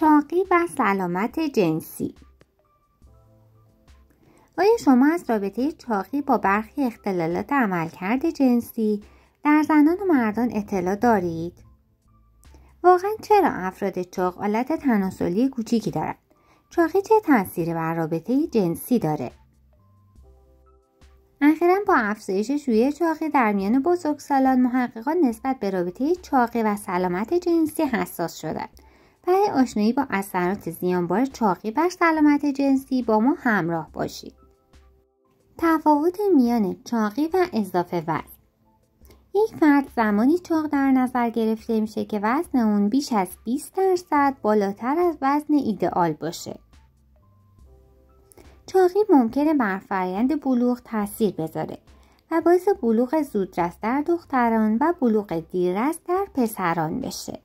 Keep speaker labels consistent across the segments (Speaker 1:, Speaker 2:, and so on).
Speaker 1: چاقی و سلامت جنسی آیا شما از رابطه چاقی با برخی اختلالات عملکرد جنسی در زنان و مردان اطلاع دارید؟ واقعا چرا افراد چاق آلت تناسلی کوچیکی دارند؟ چاقی چه تاثیری بر رابطه جنسی داره؟ اخیرا با افزایش شوی چاقی در میان بزرگسالان محققان نسبت به رابطه چاقی و سلامت جنسی حساس شدند برای آشنایی با اثرات زیانبار چاقی بر سلامت جنسی با ما همراه باشید. تفاوت میان چاقی و اضافه وزن یک فرد زمانی چاق در نظر گرفته میشه که وزن اون بیش از 20 درصد بالاتر از وزن ایدئال باشه. چاقی ممکنه بر فرایند بلوغ تاثیر بذاره و باعث بلوغ زودرس در دختران و بلوغ دیررس در پسران بشه.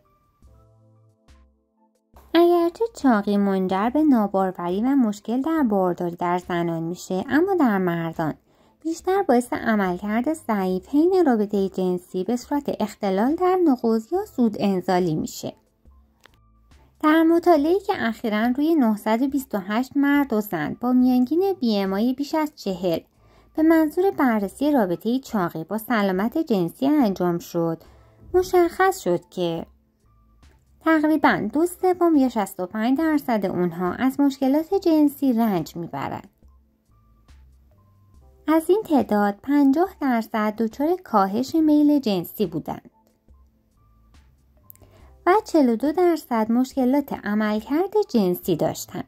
Speaker 1: چاقی منجر به ناباروری و مشکل در بارداری در زنان میشه اما در مردان بیشتر باعث عملکرد ضعیف حین رابطه جنسی به صورت اختلال در نقوض یا سود انزالی میشه در مطالعه که اخیرا روی 928 مرد و زن با میانگین بیمای بیش از چهل به منظور بررسی رابطه چاقی با سلامت جنسی انجام شد مشخص شد که تقریبا دو سوم یا 65 درصد اونها از مشکلات جنسی رنج میبرند. از این تعداد 50 درصد دچار کاهش میل جنسی بودند و 42 درصد مشکلات عملکرد جنسی داشتند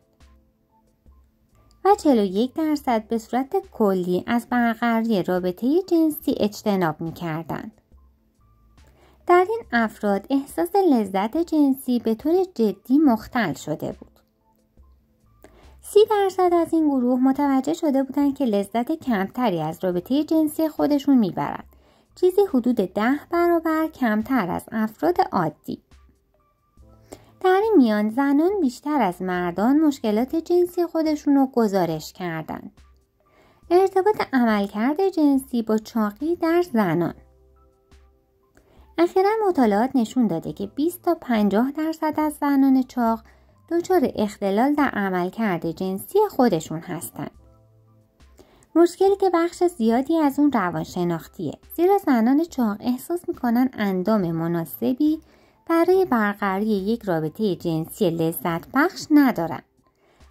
Speaker 1: و 41 درصد به صورت کلی از برقراری رابطه جنسی اجتناب می‌کردند. در این افراد احساس لذت جنسی به طور جدی مختل شده بود. سی درصد از این گروه متوجه شده بودند که لذت کمتری از رابطه جنسی خودشون میبرند. چیزی حدود ده برابر کمتر از افراد عادی. در این میان زنان بیشتر از مردان مشکلات جنسی خودشون رو گزارش کردند. ارتباط عملکرد جنسی با چاقی در زنان اخیرا مطالعات نشون داده که 20 تا 50 درصد از زنان چاق دچار اختلال در عملکرد جنسی خودشون هستند. مشکلی که بخش زیادی از اون روانشناختیه زیرا زنان چاق احساس میکنن اندام مناسبی برای برقراری یک رابطه جنسی لذت بخش ندارن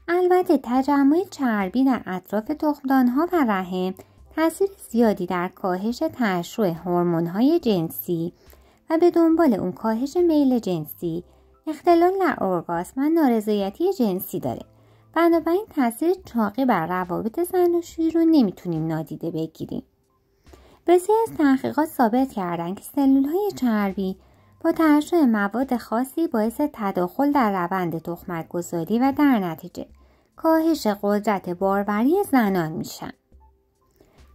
Speaker 1: البته تجمع چربی در اطراف تخمدانها و رحم تاثیر زیادی در کاهش ترشح هورمون‌های جنسی و به دنبال اون کاهش میل جنسی اختلال در ارگاسم و نارضایتی جنسی داره بنابراین تاثیر چاقی بر روابط زن و شیر رو نمیتونیم نادیده بگیریم بسیاری از تحقیقات ثابت کردن که سلول های چربی با ترشح مواد خاصی باعث تداخل در روند تخمک گذاری و در نتیجه کاهش قدرت باروری زنان میشن.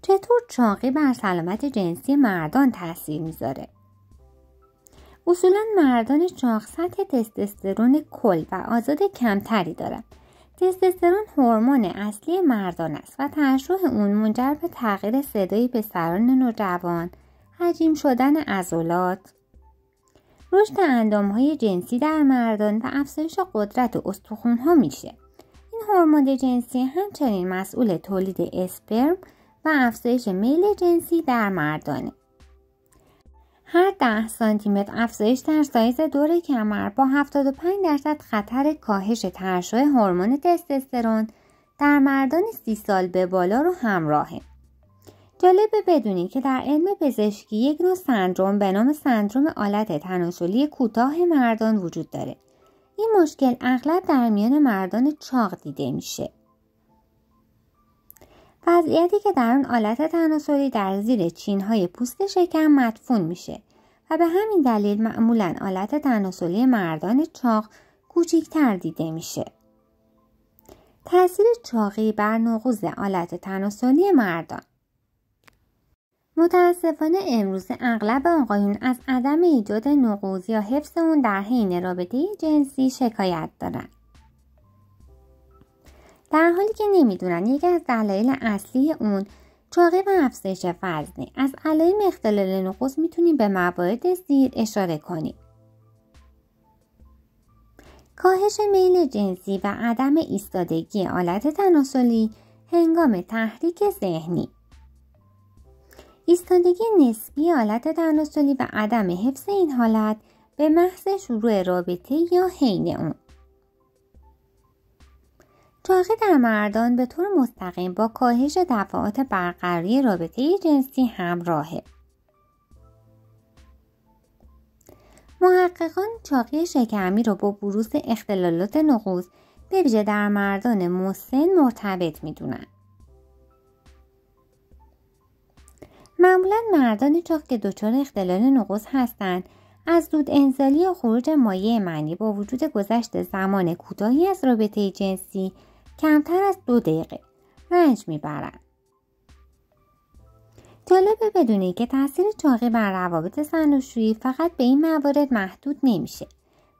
Speaker 1: چطور چاقی بر سلامت جنسی مردان تاثیر میذاره؟ اصولا مردان چاق سطح تستسترون کل و آزاد کمتری دارند تستسترون هورمون اصلی مردان است و ترشح اون منجر به تغییر صدای پسران نوجوان حجیم شدن عضلات رشد های جنسی در مردان و افزایش قدرت ها میشه این هورمون جنسی همچنین مسئول تولید اسپرم و افزایش میل جنسی در مردانه هر 10 سانتیمتر افزایش در سایز دور کمر با 75 درصد خطر کاهش ترشح هورمون تستوسترون در مردان 30 سال به بالا رو همراهه. جالبه بدونی که در علم پزشکی یک نوع سندروم به نام سندروم آلت تناسلی کوتاه مردان وجود داره. این مشکل اغلب در میان مردان چاق دیده میشه. وضعیتی که در اون آلت تناسلی در زیر چینهای پوست شکم مدفون میشه و به همین دلیل معمولا آلت تناسلی مردان چاق کوچیکتر دیده میشه. تاثیر چاقی بر نقوز آلت تناسلی مردان متاسفانه امروز اغلب آقایون از عدم ایجاد نقوز یا حفظ اون در حین رابطه جنسی شکایت دارند. در حالی که نمیدونن یکی از دلایل اصلی اون چاقی و افزایش وزنی از علائم اختلال نقص میتونیم به موارد زیر اشاره کنیم کاهش میل جنسی و عدم ایستادگی آلت تناسلی هنگام تحریک ذهنی ایستادگی نسبی آلت تناسلی و عدم حفظ این حالت به محض شروع رابطه یا حین اون چاقی در مردان به طور مستقیم با کاهش دفعات برقراری رابطه جنسی همراهه. محققان چاقی شکمی را با بروز اختلالات نقوز به ویژه در مردان مسن مرتبط میدونند. معمولا مردان چاق که دچار اختلال نقوز هستند از دود انزالی و خروج مایع منی با وجود گذشت زمان کوتاهی از رابطه جنسی کمتر از دو دقیقه رنج میبرند جالبه بدونی که تاثیر چاقی بر روابط زن فقط به این موارد محدود نمیشه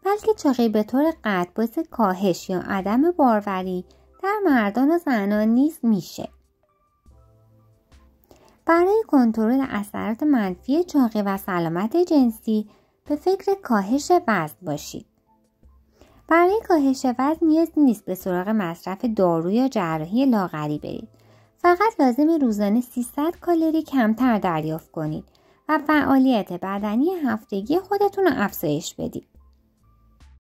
Speaker 1: بلکه چاقی به طور قطع باعث کاهش یا عدم باروری در مردان و زنان نیز میشه برای کنترل اثرات منفی چاقی و سلامت جنسی به فکر کاهش وزن باشید برای کاهش وزن نیاز نیست به سراغ مصرف دارو یا جراحی لاغری برید فقط لازم روزانه 300 کالری کمتر دریافت کنید و فعالیت بدنی هفتگی خودتون رو افزایش بدید